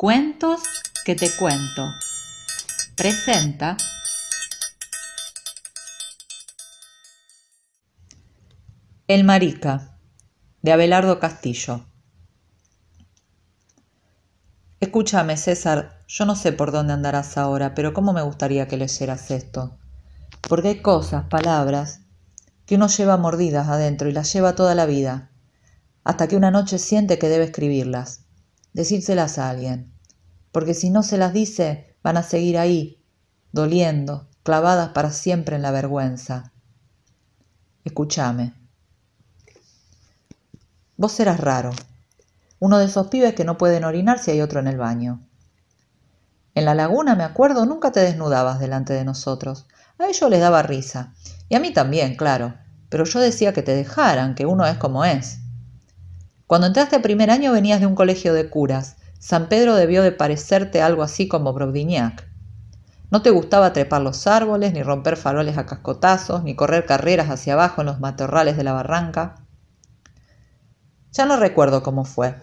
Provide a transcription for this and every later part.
Cuentos que te cuento. Presenta. El Marica, de Abelardo Castillo. Escúchame, César, yo no sé por dónde andarás ahora, pero cómo me gustaría que leyeras esto. Porque hay cosas, palabras, que uno lleva mordidas adentro y las lleva toda la vida, hasta que una noche siente que debe escribirlas decírselas a alguien, porque si no se las dice, van a seguir ahí, doliendo, clavadas para siempre en la vergüenza. Escúchame. Vos eras raro, uno de esos pibes que no pueden orinar si hay otro en el baño. En la laguna, me acuerdo, nunca te desnudabas delante de nosotros. A ellos les daba risa, y a mí también, claro, pero yo decía que te dejaran, que uno es como es. Cuando entraste a primer año venías de un colegio de curas. San Pedro debió de parecerte algo así como Brodignac. No te gustaba trepar los árboles, ni romper faroles a cascotazos, ni correr carreras hacia abajo en los matorrales de la barranca. Ya no recuerdo cómo fue.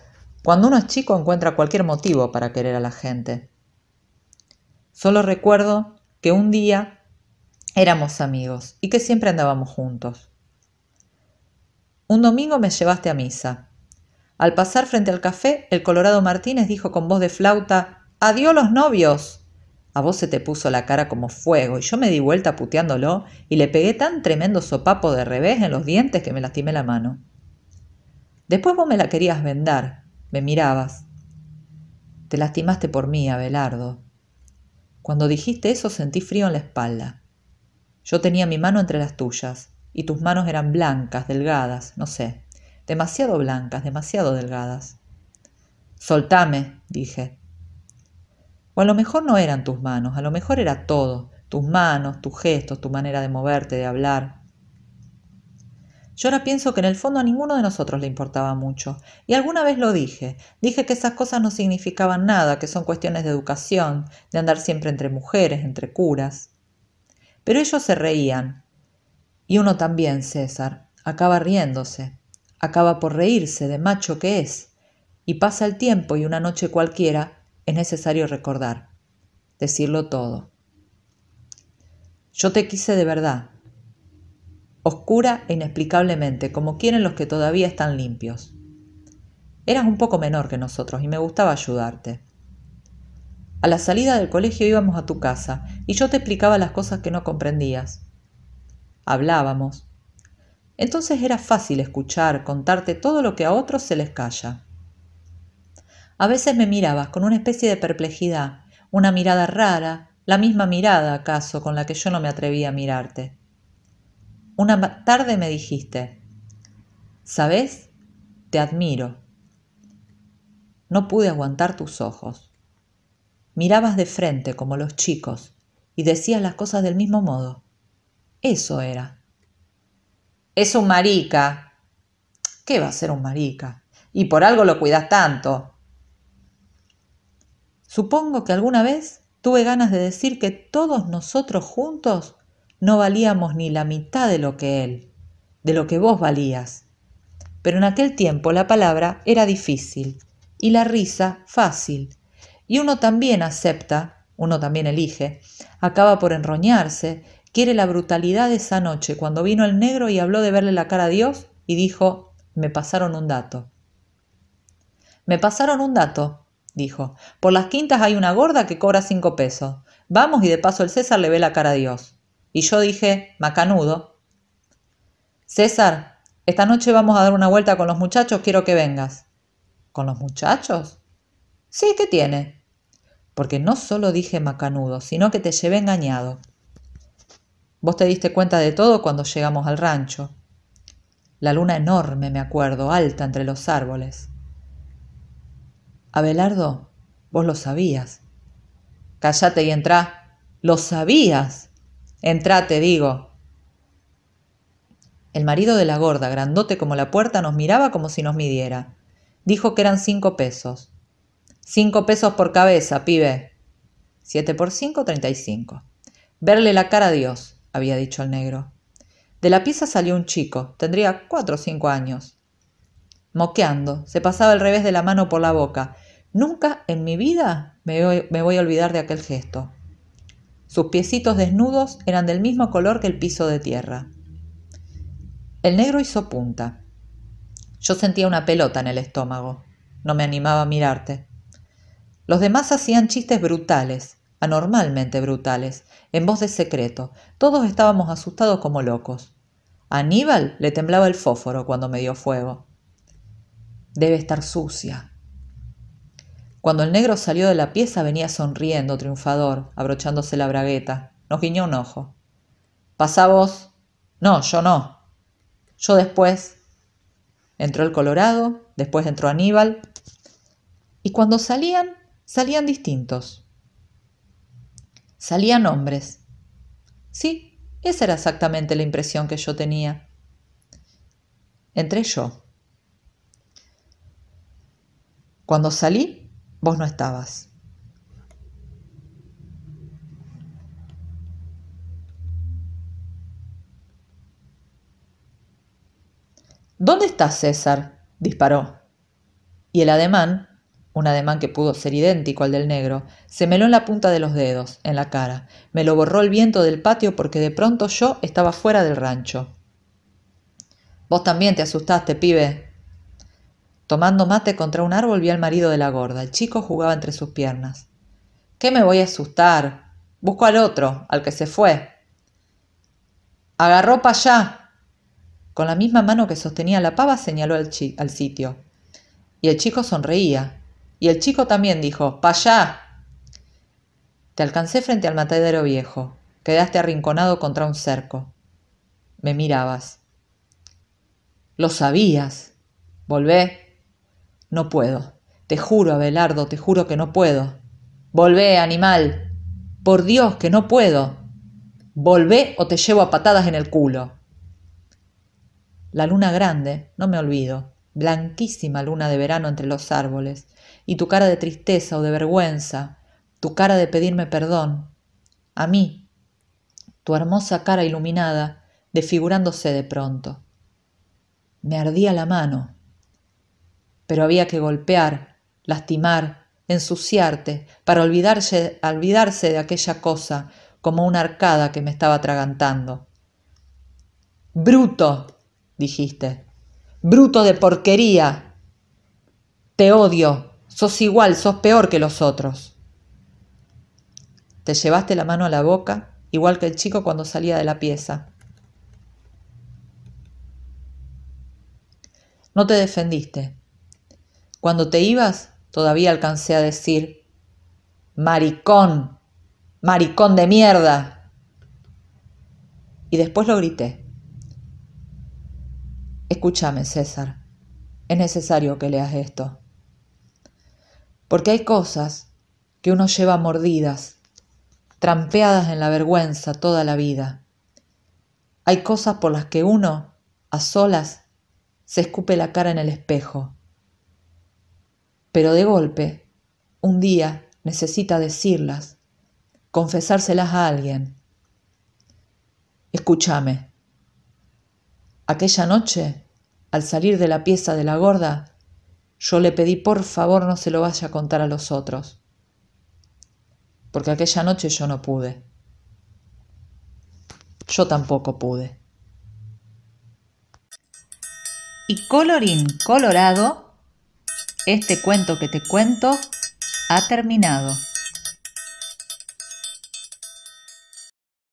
Cuando uno es chico encuentra cualquier motivo para querer a la gente. Solo recuerdo que un día éramos amigos y que siempre andábamos juntos. Un domingo me llevaste a misa. Al pasar frente al café, el Colorado Martínez dijo con voz de flauta, Adiós los novios. A vos se te puso la cara como fuego y yo me di vuelta puteándolo y le pegué tan tremendo sopapo de revés en los dientes que me lastimé la mano. Después vos me la querías vendar, me mirabas. Te lastimaste por mí, Abelardo. Cuando dijiste eso sentí frío en la espalda. Yo tenía mi mano entre las tuyas, y tus manos eran blancas, delgadas, no sé demasiado blancas, demasiado delgadas. Soltame, dije. O a lo mejor no eran tus manos, a lo mejor era todo, tus manos, tus gestos, tu manera de moverte, de hablar. Yo ahora pienso que en el fondo a ninguno de nosotros le importaba mucho, y alguna vez lo dije, dije que esas cosas no significaban nada, que son cuestiones de educación, de andar siempre entre mujeres, entre curas. Pero ellos se reían, y uno también, César, acaba riéndose acaba por reírse de macho que es, y pasa el tiempo y una noche cualquiera es necesario recordar, decirlo todo. Yo te quise de verdad, oscura e inexplicablemente, como quieren los que todavía están limpios. Eras un poco menor que nosotros y me gustaba ayudarte. A la salida del colegio íbamos a tu casa y yo te explicaba las cosas que no comprendías. Hablábamos, entonces era fácil escuchar, contarte todo lo que a otros se les calla. A veces me mirabas con una especie de perplejidad, una mirada rara, la misma mirada acaso con la que yo no me atrevía a mirarte. Una tarde me dijiste, ¿sabes? Te admiro. No pude aguantar tus ojos. Mirabas de frente como los chicos y decías las cosas del mismo modo. Eso era es un marica. ¿Qué va a ser un marica? Y por algo lo cuidas tanto. Supongo que alguna vez tuve ganas de decir que todos nosotros juntos no valíamos ni la mitad de lo que él, de lo que vos valías. Pero en aquel tiempo la palabra era difícil y la risa fácil. Y uno también acepta, uno también elige, acaba por enroñarse quiere la brutalidad de esa noche, cuando vino el negro y habló de verle la cara a Dios y dijo, me pasaron un dato. Me pasaron un dato, dijo. Por las quintas hay una gorda que cobra cinco pesos. Vamos y de paso el César le ve la cara a Dios. Y yo dije, macanudo. César, esta noche vamos a dar una vuelta con los muchachos, quiero que vengas. ¿Con los muchachos? Sí, ¿qué tiene? Porque no solo dije macanudo, sino que te llevé engañado. Vos te diste cuenta de todo cuando llegamos al rancho. La luna enorme, me acuerdo, alta entre los árboles. Abelardo, vos lo sabías. Cállate y entrá. Lo sabías. Entrá, te digo. El marido de la gorda, grandote como la puerta, nos miraba como si nos midiera. Dijo que eran cinco pesos. Cinco pesos por cabeza, pibe. Siete por cinco, treinta y cinco. Verle la cara a Dios había dicho el negro. De la pieza salió un chico, tendría cuatro o cinco años. Moqueando, se pasaba el revés de la mano por la boca. Nunca en mi vida me voy, a olvidar de aquel gesto. Sus piecitos desnudos eran del mismo color que el piso de tierra. El negro hizo punta. Yo sentía una pelota en el estómago. No me animaba a mirarte. Los demás hacían chistes brutales, anormalmente brutales, en voz de secreto. Todos estábamos asustados como locos. A Aníbal le temblaba el fósforo cuando me dio fuego. Debe estar sucia. Cuando el negro salió de la pieza venía sonriendo, triunfador, abrochándose la bragueta. Nos guiñó un ojo. Pasá vos. No, yo no. Yo después. Entró el Colorado, después entró Aníbal. Y cuando salían, salían distintos. Salían hombres. Sí, esa era exactamente la impresión que yo tenía. Entré yo. Cuando salí, vos no estabas. ¿Dónde está César? disparó. Y el ademán un ademán que pudo ser idéntico al del negro, se meló en la punta de los dedos, en la cara. Me lo borró el viento del patio porque de pronto yo estaba fuera del rancho. Vos también te asustaste, pibe. Tomando mate contra un árbol vi al marido de la gorda. El chico jugaba entre sus piernas. ¿Qué me voy a asustar? Busco al otro, al que se fue. Agarró para allá, con la misma mano que sostenía la pava señaló al, al, sitio. Y el chico sonreía. Y el chico también dijo, ¡Pa allá! Te alcancé frente al matadero viejo. Quedaste arrinconado contra un cerco. Me mirabas. Lo sabías. Volvé. No puedo. Te juro, Abelardo, te juro que no puedo. Volvé, animal. Por Dios, que no puedo. Volvé o te llevo a patadas en el culo. La luna grande, no me olvido, blanquísima luna de verano entre los árboles, y tu cara de tristeza o de vergüenza, tu cara de pedirme perdón, a mí, tu hermosa cara iluminada, desfigurándose de pronto. Me ardía la mano, pero había que golpear, lastimar, ensuciarte, para olvidarse, olvidarse de aquella cosa, como una arcada que me estaba atragantando. Bruto, dijiste, bruto de porquería. Te odio, sos igual, sos peor que los otros. Te llevaste la mano a la boca, igual que el chico cuando salía de la pieza. No te defendiste. Cuando te ibas, todavía alcancé a decir, maricón, maricón de mierda. Y después lo grité. Escúchame, César. Es necesario que leas esto. Porque hay cosas que uno lleva mordidas, trampeadas en la vergüenza toda la vida. Hay cosas por las que uno, a solas, se escupe la cara en el espejo. Pero de golpe, un día necesita decirlas, confesárselas a alguien. Escúchame. Aquella noche al salir de la pieza de la gorda, yo le pedí por favor no se lo vaya a contar a los otros, porque aquella noche yo no pude. Yo tampoco pude. Y colorín colorado, este cuento que te cuento ha terminado.